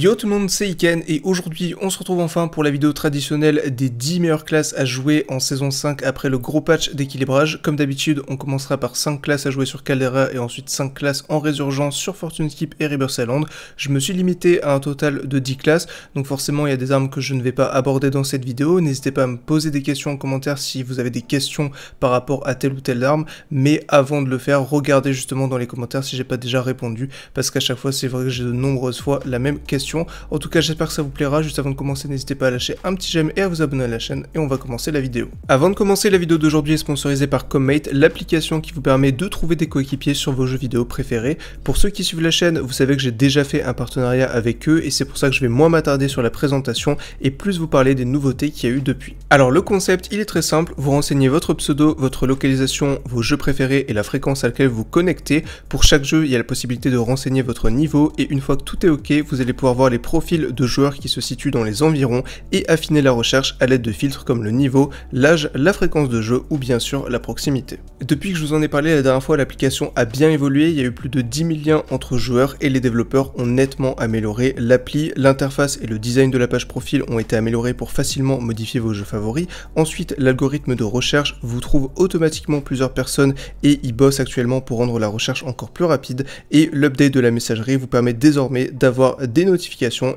Yo tout le monde, c'est Iken et aujourd'hui on se retrouve enfin pour la vidéo traditionnelle des 10 meilleures classes à jouer en saison 5 après le gros patch d'équilibrage. Comme d'habitude, on commencera par 5 classes à jouer sur Caldera et ensuite 5 classes en résurgence sur Fortune Skip et Rebirth Island. Je me suis limité à un total de 10 classes, donc forcément il y a des armes que je ne vais pas aborder dans cette vidéo. N'hésitez pas à me poser des questions en commentaire si vous avez des questions par rapport à telle ou telle arme, mais avant de le faire, regardez justement dans les commentaires si j'ai pas déjà répondu, parce qu'à chaque fois c'est vrai que j'ai de nombreuses fois la même question en tout cas, j'espère que ça vous plaira. Juste avant de commencer, n'hésitez pas à lâcher un petit j'aime et à vous abonner à la chaîne et on va commencer la vidéo. Avant de commencer, la vidéo d'aujourd'hui est sponsorisée par Commate, l'application qui vous permet de trouver des coéquipiers sur vos jeux vidéo préférés. Pour ceux qui suivent la chaîne, vous savez que j'ai déjà fait un partenariat avec eux et c'est pour ça que je vais moins m'attarder sur la présentation et plus vous parler des nouveautés qu'il y a eu depuis. Alors le concept, il est très simple, vous renseignez votre pseudo, votre localisation, vos jeux préférés et la fréquence à laquelle vous connectez. Pour chaque jeu, il y a la possibilité de renseigner votre niveau et une fois que tout est ok, vous allez pouvoir les profils de joueurs qui se situent dans les environs et affiner la recherche à l'aide de filtres comme le niveau, l'âge, la fréquence de jeu ou bien sûr la proximité. Depuis que je vous en ai parlé la dernière fois, l'application a bien évolué, il y a eu plus de 10 000 liens entre joueurs et les développeurs ont nettement amélioré l'appli, l'interface et le design de la page profil ont été améliorés pour facilement modifier vos jeux favoris. Ensuite, l'algorithme de recherche vous trouve automatiquement plusieurs personnes et y bosse actuellement pour rendre la recherche encore plus rapide et l'update de la messagerie vous permet désormais d'avoir des notifications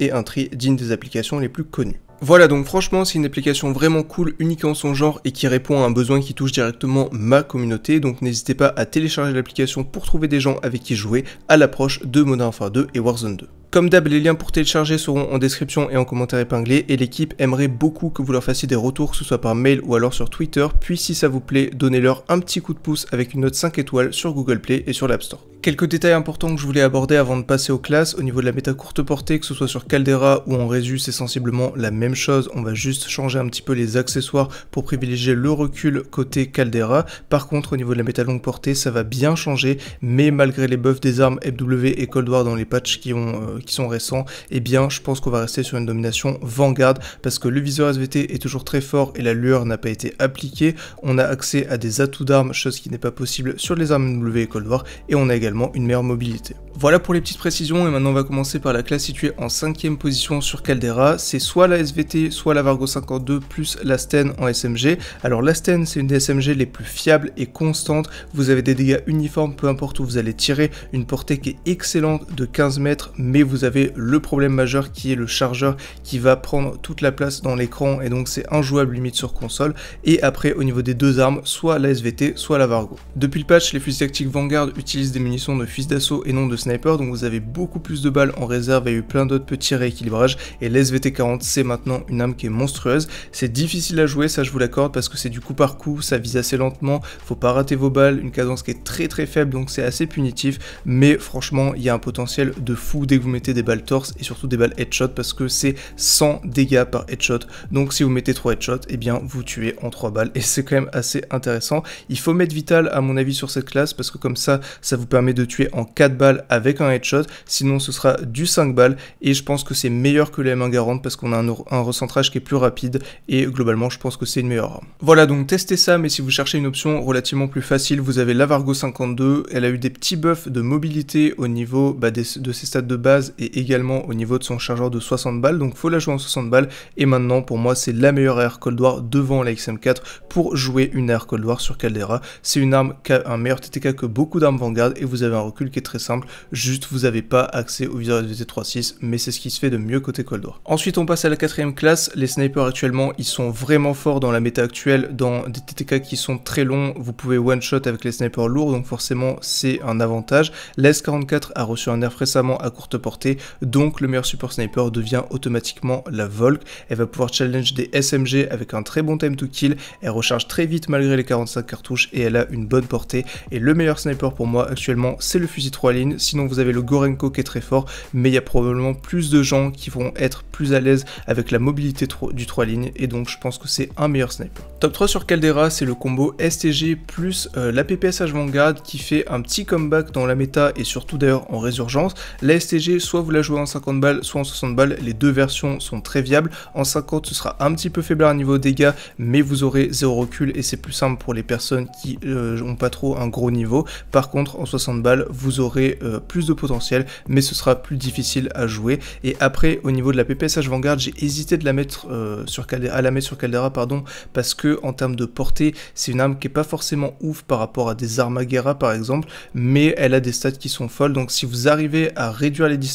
et un tri digne des applications les plus connues. Voilà donc franchement c'est une application vraiment cool, unique en son genre et qui répond à un besoin qui touche directement ma communauté, donc n'hésitez pas à télécharger l'application pour trouver des gens avec qui jouer à l'approche de Modern Warfare 2 et Warzone 2. Comme d'hab, les liens pour télécharger seront en description et en commentaire épinglé et l'équipe aimerait beaucoup que vous leur fassiez des retours, que ce soit par mail ou alors sur Twitter, puis si ça vous plaît, donnez-leur un petit coup de pouce avec une note 5 étoiles sur Google Play et sur l'App Store. Quelques détails importants que je voulais aborder avant de passer aux classes, au niveau de la méta courte portée, que ce soit sur Caldera ou en Résus, c'est sensiblement la même chose, on va juste changer un petit peu les accessoires pour privilégier le recul côté Caldera. Par contre, au niveau de la méta longue portée, ça va bien changer, mais malgré les buffs des armes FW et Cold War dans les patchs qui ont, euh, qui sont récents, et eh bien je pense qu'on va rester sur une domination Vanguard parce que le viseur SVT est toujours très fort et la lueur n'a pas été appliquée. On a accès à des atouts d'armes, chose qui n'est pas possible sur les armes W et Cold War et on a également une meilleure mobilité. Voilà pour les petites précisions et maintenant on va commencer par la classe située en 5 position sur Caldera. C'est soit la SVT, soit la Vargo 52 plus la Sten en SMG. Alors la Sten c'est une des SMG les plus fiables et constantes. Vous avez des dégâts uniformes peu importe où vous allez tirer, une portée qui est excellente de 15 mètres mais vous vous avez le problème majeur qui est le chargeur qui va prendre toute la place dans l'écran et donc c'est injouable limite sur console. Et après au niveau des deux armes, soit la SVT, soit la Vargo. Depuis le patch, les fusils tactiques Vanguard utilisent des munitions de fils d'assaut et non de sniper, donc vous avez beaucoup plus de balles en réserve et eu plein d'autres petits rééquilibrages. Et la SVT-40, c'est maintenant une arme qui est monstrueuse. C'est difficile à jouer, ça je vous l'accorde, parce que c'est du coup par coup, ça vise assez lentement, faut pas rater vos balles, une cadence qui est très très faible, donc c'est assez punitif. Mais franchement, il y a un potentiel de fou dès que vous mettez des balles torse et surtout des balles headshot parce que c'est 100 dégâts par headshot. Donc si vous mettez 3 headshots, et eh bien vous tuez en 3 balles et c'est quand même assez intéressant. Il faut mettre vital à mon avis sur cette classe parce que comme ça, ça vous permet de tuer en 4 balles avec un headshot. Sinon ce sera du 5 balles et je pense que c'est meilleur que les M1 Garante parce qu'on a un, recentrage qui est plus rapide et globalement je pense que c'est une meilleure arme. Voilà donc testez ça mais si vous cherchez une option relativement plus facile, vous avez la Vargo 52, elle a eu des petits buffs de mobilité au niveau bah, des, de ses stats de base et également au niveau de son chargeur de 60 balles. Donc faut la jouer en 60 balles. Et maintenant, pour moi, c'est la meilleure air Cold War devant la XM4 pour jouer une air Cold War sur Caldera. C'est une arme qui a un meilleur TTK que beaucoup d'armes Vanguard et vous avez un recul qui est très simple. Juste, vous n'avez pas accès au viseur SVT 3.6, mais c'est ce qui se fait de mieux côté Cold War. Ensuite, on passe à la quatrième classe. Les snipers actuellement, ils sont vraiment forts dans la méta actuelle, dans des TTK qui sont très longs. Vous pouvez one-shot avec les snipers lourds, donc forcément, c'est un avantage. La S44 a reçu un nerf récemment à courte portée donc le meilleur support sniper devient automatiquement la Volk. Elle va pouvoir challenge des SMG avec un très bon time to kill, elle recharge très vite malgré les 45 cartouches et elle a une bonne portée. Et le meilleur sniper pour moi actuellement c'est le fusil 3 lignes, sinon vous avez le Gorenko qui est très fort, mais il y a probablement plus de gens qui vont être plus à l'aise avec la mobilité du 3 lignes et donc je pense que c'est un meilleur sniper. Top 3 sur Caldera c'est le combo STG plus euh, la la PPSH Vanguard qui fait un petit comeback dans la méta et surtout d'ailleurs en résurgence. La STG soit vous la jouez en 50 balles, soit en 60 balles. Les deux versions sont très viables. En 50, ce sera un petit peu faible à niveau dégâts, mais vous aurez zéro recul et c'est plus simple pour les personnes qui n'ont euh, pas trop un gros niveau. Par contre, en 60 balles, vous aurez euh, plus de potentiel, mais ce sera plus difficile à jouer. Et après, au niveau de la PPSH Vanguard, j'ai hésité de la mettre euh, sur Caldera, à la mettre sur Caldera, pardon, parce que en termes de portée, c'est une arme qui est pas forcément ouf par rapport à des guerra. par exemple, mais elle a des stats qui sont folles. Donc si vous arrivez à réduire les distances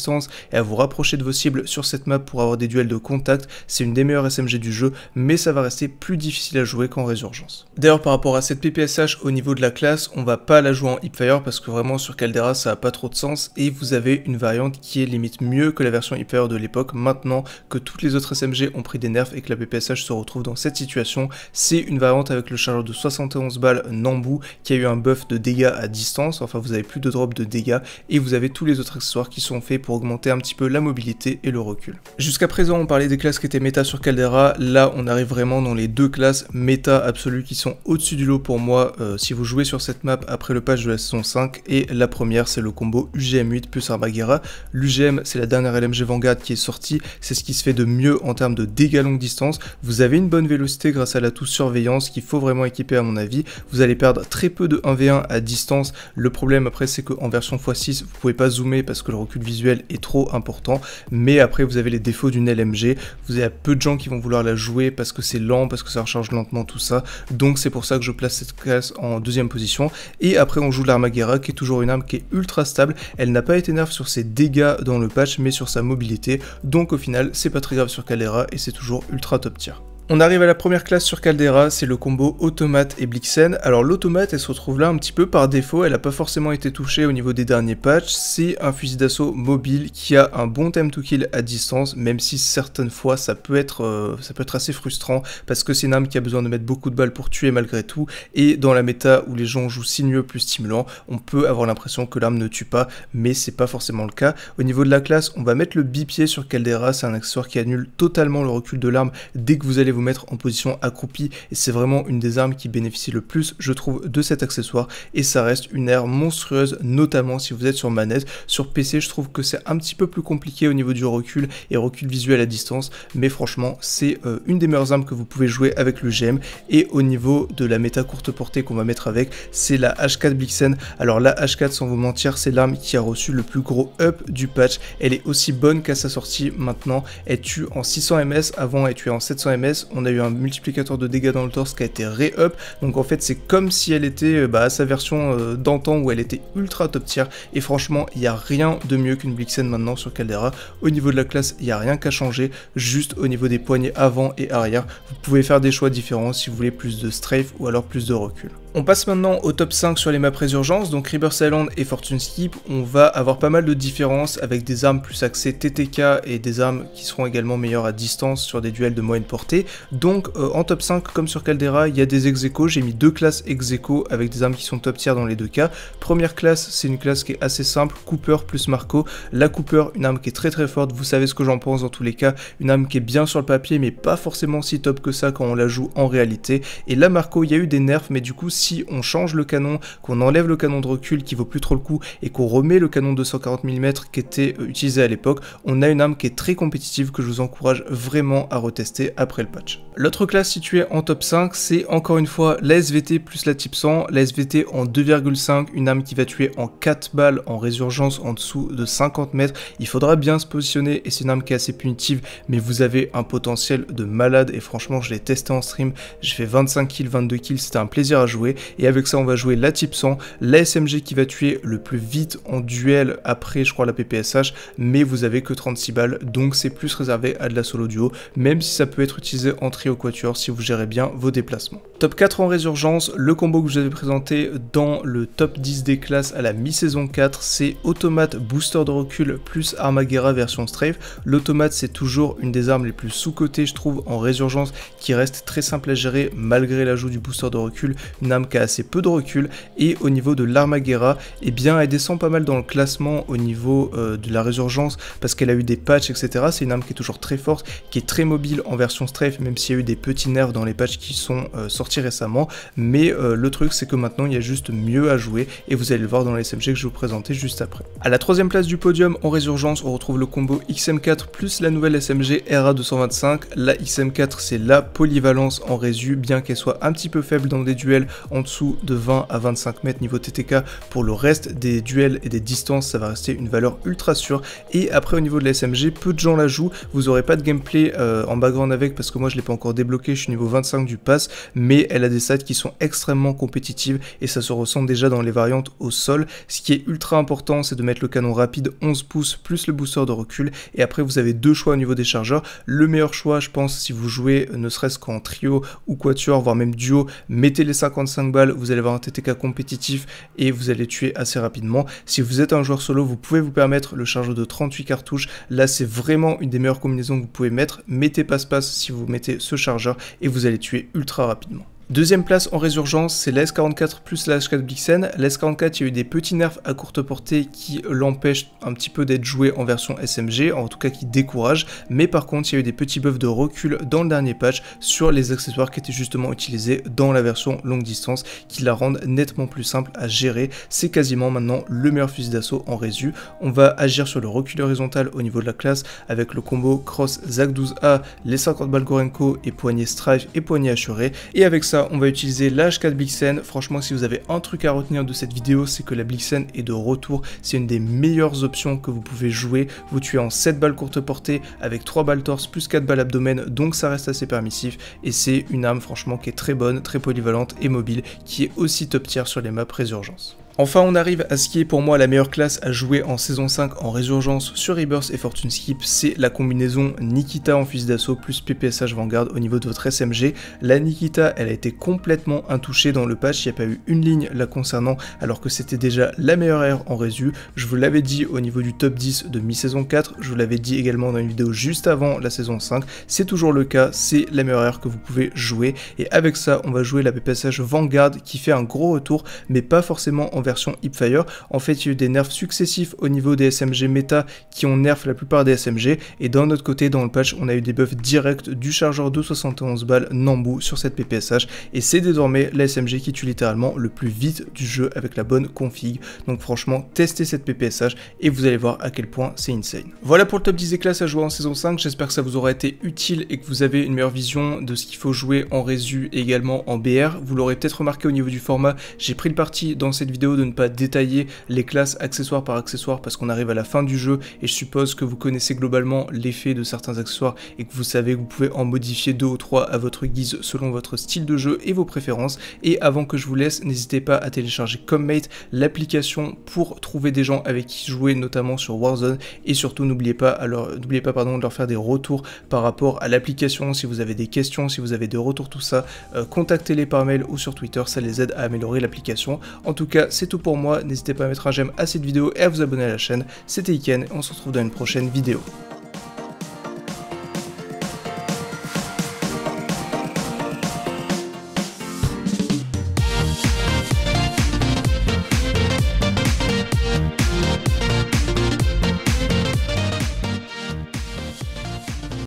et à vous rapprocher de vos cibles sur cette map pour avoir des duels de contact. C'est une des meilleures SMG du jeu, mais ça va rester plus difficile à jouer qu'en résurgence. D'ailleurs, par rapport à cette PPSH au niveau de la classe, on va pas la jouer en Hipfire parce que vraiment sur Caldera ça a pas trop de sens et vous avez une variante qui est limite mieux que la version Hipfire de l'époque maintenant que toutes les autres SMG ont pris des nerfs et que la PPSH se retrouve dans cette situation. C'est une variante avec le chargeur de 71 balles Nambu qui a eu un buff de dégâts à distance, enfin vous avez plus de drop de dégâts et vous avez tous les autres accessoires qui sont faits pour augmenter un petit peu la mobilité et le recul. Jusqu'à présent, on parlait des classes qui étaient méta sur Caldera. Là, on arrive vraiment dans les deux classes méta absolues qui sont au-dessus du lot pour moi euh, si vous jouez sur cette map après le patch de la saison 5. Et la première, c'est le combo UGM8 plus Armaguerra. L'UGM, c'est la dernière LMG Vanguard qui est sortie. C'est ce qui se fait de mieux en termes de dégâts longue distance. Vous avez une bonne vélocité grâce à la l'atout surveillance qu'il faut vraiment équiper à mon avis. Vous allez perdre très peu de 1v1 à distance. Le problème après, c'est qu'en version x6, vous pouvez pas zoomer parce que le recul visuel est trop important. Mais après, vous avez les défauts d'une LMG. Vous avez peu de gens qui vont vouloir la jouer parce que c'est lent, parce que ça recharge lentement, tout ça. Donc c'est pour ça que je place cette classe en deuxième position. Et après, on joue l'Armaguerra qui est toujours une arme qui est ultra stable. Elle n'a pas été nerf sur ses dégâts dans le patch, mais sur sa mobilité. Donc au final, c'est pas très grave sur Calera et c'est toujours ultra top tier. On arrive à la première classe sur Caldera, c'est le combo Automate et Blixen. Alors l'Automate, elle se retrouve là un petit peu par défaut, elle n'a pas forcément été touchée au niveau des derniers patchs. C'est un fusil d'assaut mobile qui a un bon time to kill à distance, même si certaines fois ça peut être, euh, ça peut être assez frustrant, parce que c'est une arme qui a besoin de mettre beaucoup de balles pour tuer malgré tout, et dans la méta où les gens jouent mieux plus stimulant, on peut avoir l'impression que l'arme ne tue pas, mais c'est pas forcément le cas. Au niveau de la classe, on va mettre le bipied sur Caldera, c'est un accessoire qui annule totalement le recul de l'arme dès que vous allez vous mettre en position accroupie et c'est vraiment une des armes qui bénéficie le plus je trouve de cet accessoire et ça reste une aire monstrueuse notamment si vous êtes sur manette. Sur PC je trouve que c'est un petit peu plus compliqué au niveau du recul et recul visuel à distance mais franchement c'est euh, une des meilleures armes que vous pouvez jouer avec le GM et au niveau de la méta courte portée qu'on va mettre avec c'est la H4 Blixen. Alors la H4 sans vous mentir c'est l'arme qui a reçu le plus gros up du patch. Elle est aussi bonne qu'à sa sortie maintenant. Elle tue en 600 ms avant elle tuait en 700 ms on a eu un multiplicateur de dégâts dans le torse qui a été ré-up, donc en fait c'est comme si elle était euh, bah, à sa version euh, d'antan où elle était ultra top tier, et franchement il n'y a rien de mieux qu'une Blixen maintenant sur Caldera, au niveau de la classe il n'y a rien qu'à changer, juste au niveau des poignées avant et arrière, vous pouvez faire des choix différents si vous voulez plus de strafe ou alors plus de recul. On passe maintenant au top 5 sur les maps résurgence, donc River Island et Fortune Skip, on va avoir pas mal de différences avec des armes plus axées TTK et des armes qui seront également meilleures à distance sur des duels de moyenne portée. Donc euh, en top 5, comme sur Caldera, il y a des ex J'ai mis deux classes ex avec des armes qui sont top tiers dans les deux cas. Première classe, c'est une classe qui est assez simple, Cooper plus Marco. La Cooper, une arme qui est très très forte, vous savez ce que j'en pense dans tous les cas. Une arme qui est bien sur le papier, mais pas forcément si top que ça quand on la joue en réalité. Et la Marco, il y a eu des nerfs, mais du coup, si on change le canon, qu'on enlève le canon de recul qui vaut plus trop le coup et qu'on remet le canon 240 mm qui était euh, utilisé à l'époque, on a une arme qui est très compétitive que je vous encourage vraiment à retester après le patch. L'autre classe située en top 5, c'est encore une fois la SVT plus la type 100. La SVT en 2,5, une arme qui va tuer en 4 balles en résurgence en dessous de 50 mètres. Il faudra bien se positionner et c'est une arme qui est assez punitive, mais vous avez un potentiel de malade et franchement, je l'ai testé en stream. J'ai fait 25 kills, 22 kills, c'était un plaisir à jouer. Et avec ça, on va jouer la type 100, la SMG qui va tuer le plus vite en duel après, je crois, la PPSH, mais vous avez que 36 balles, donc c'est plus réservé à de la solo duo, même si ça peut être utilisé en entrer au quatuor si vous gérez bien vos déplacements. Top 4 en résurgence, le combo que je vous avais présenté dans le top 10 des classes à la mi-saison 4, c'est Automate Booster de recul plus Armaguerra version Strafe. L'Automate c'est toujours une des armes les plus sous-cotées je trouve en résurgence qui reste très simple à gérer malgré l'ajout du booster de recul, une arme qui a assez peu de recul et au niveau de l'Armaguerra, eh bien elle descend pas mal dans le classement au niveau euh, de la résurgence parce qu'elle a eu des patchs etc. C'est une arme qui est toujours très forte, qui est très mobile en version Strafe même s'il y a eu des petits nerfs dans les patchs qui sont euh, sortis récemment, mais euh, le truc c'est que maintenant il y a juste mieux à jouer et vous allez le voir dans les SMG que je vais vous présenter juste après. À la troisième place du podium en résurgence, on retrouve le combo XM4 plus la nouvelle SMG RA225. La XM4 c'est la polyvalence en résu, bien qu'elle soit un petit peu faible dans des duels en dessous de 20 à 25 mètres niveau TTK. Pour le reste des duels et des distances, ça va rester une valeur ultra sûre. Et après au niveau de la SMG, peu de gens la jouent. Vous aurez pas de gameplay euh, en background avec parce que moi je l'ai pas encore débloqué, je suis niveau 25 du pass, mais elle a des stats qui sont extrêmement compétitives et ça se ressent déjà dans les variantes au sol. Ce qui est ultra important, c'est de mettre le canon rapide 11 pouces plus le booster de recul et après vous avez deux choix au niveau des chargeurs. Le meilleur choix, je pense, si vous jouez euh, ne serait-ce qu'en trio ou quatuor, voire même duo, mettez les 55 balles, vous allez avoir un TTK compétitif et vous allez tuer assez rapidement. Si vous êtes un joueur solo, vous pouvez vous permettre le chargeur de 38 cartouches. Là, c'est vraiment une des meilleures combinaisons que vous pouvez mettre. Mettez passe-passe si vous mettez ce chargeur et vous allez tuer ultra rapidement. Deuxième place en résurgence, c'est la S44 plus la H4 Blixen. La S44, il y a eu des petits nerfs à courte portée qui l'empêchent un petit peu d'être joué en version SMG, en tout cas qui décourage, mais par contre, il y a eu des petits buffs de recul dans le dernier patch sur les accessoires qui étaient justement utilisés dans la version longue distance qui la rendent nettement plus simple à gérer. C'est quasiment maintenant le meilleur fusil d'assaut en résu. On va agir sur le recul horizontal au niveau de la classe avec le combo cross ZAC 12A, les 50 balles Gorenko et poignée Strife et poignée hachurée Et avec ça, on va utiliser l'H4 Blixen. Franchement, si vous avez un truc à retenir de cette vidéo, c'est que la Blixen est de retour. C'est une des meilleures options que vous pouvez jouer. Vous tuez en 7 balles courte portée avec 3 balles torse plus 4 balles abdomen, donc ça reste assez permissif. Et c'est une arme franchement qui est très bonne, très polyvalente et mobile, qui est aussi top tier sur les maps Résurgence. Enfin, on arrive à ce qui est pour moi la meilleure classe à jouer en saison 5 en résurgence sur Rebirth et Fortune Skip, c'est la combinaison Nikita en fusil d'assaut plus PPSH Vanguard au niveau de votre SMG. La Nikita, elle a été complètement intouchée dans le patch, il n'y a pas eu une ligne la concernant alors que c'était déjà la meilleure R en résu. Je vous l'avais dit au niveau du top 10 de mi-saison 4, je vous l'avais dit également dans une vidéo juste avant la saison 5, c'est toujours le cas, c'est la meilleure R que vous pouvez jouer et avec ça, on va jouer la PPSH Vanguard qui fait un gros retour mais pas forcément en version Hipfire. En fait, il y a eu des nerfs successifs au niveau des SMG méta qui ont nerf la plupart des SMG. Et d'un autre côté, dans le patch, on a eu des buffs directs du chargeur de 71 balles Nambu sur cette PPSH. Et c'est désormais la SMG qui tue littéralement le plus vite du jeu avec la bonne config. Donc franchement, testez cette PPSH et vous allez voir à quel point c'est insane. Voilà pour le top 10 des classes à jouer en saison 5. J'espère que ça vous aura été utile et que vous avez une meilleure vision de ce qu'il faut jouer en résu et également en BR. Vous l'aurez peut-être remarqué au niveau du format, j'ai pris le parti dans cette vidéo de ne pas détailler les classes accessoires par accessoire parce qu'on arrive à la fin du jeu et je suppose que vous connaissez globalement l'effet de certains accessoires et que vous savez que vous pouvez en modifier deux ou trois à votre guise selon votre style de jeu et vos préférences. Et avant que je vous laisse, n'hésitez pas à télécharger comme mate l'application pour trouver des gens avec qui jouer, notamment sur Warzone. Et surtout, n'oubliez pas, alors, n'oubliez pas pardon, de leur faire des retours par rapport à l'application. Si vous avez des questions, si vous avez des retours, tout ça, euh, contactez-les par mail ou sur Twitter, ça les aide à améliorer l'application. En tout cas, c'est tout pour moi. N'hésitez pas à mettre un j'aime à cette vidéo et à vous abonner à la chaîne. C'était Iken, on se retrouve dans une prochaine vidéo.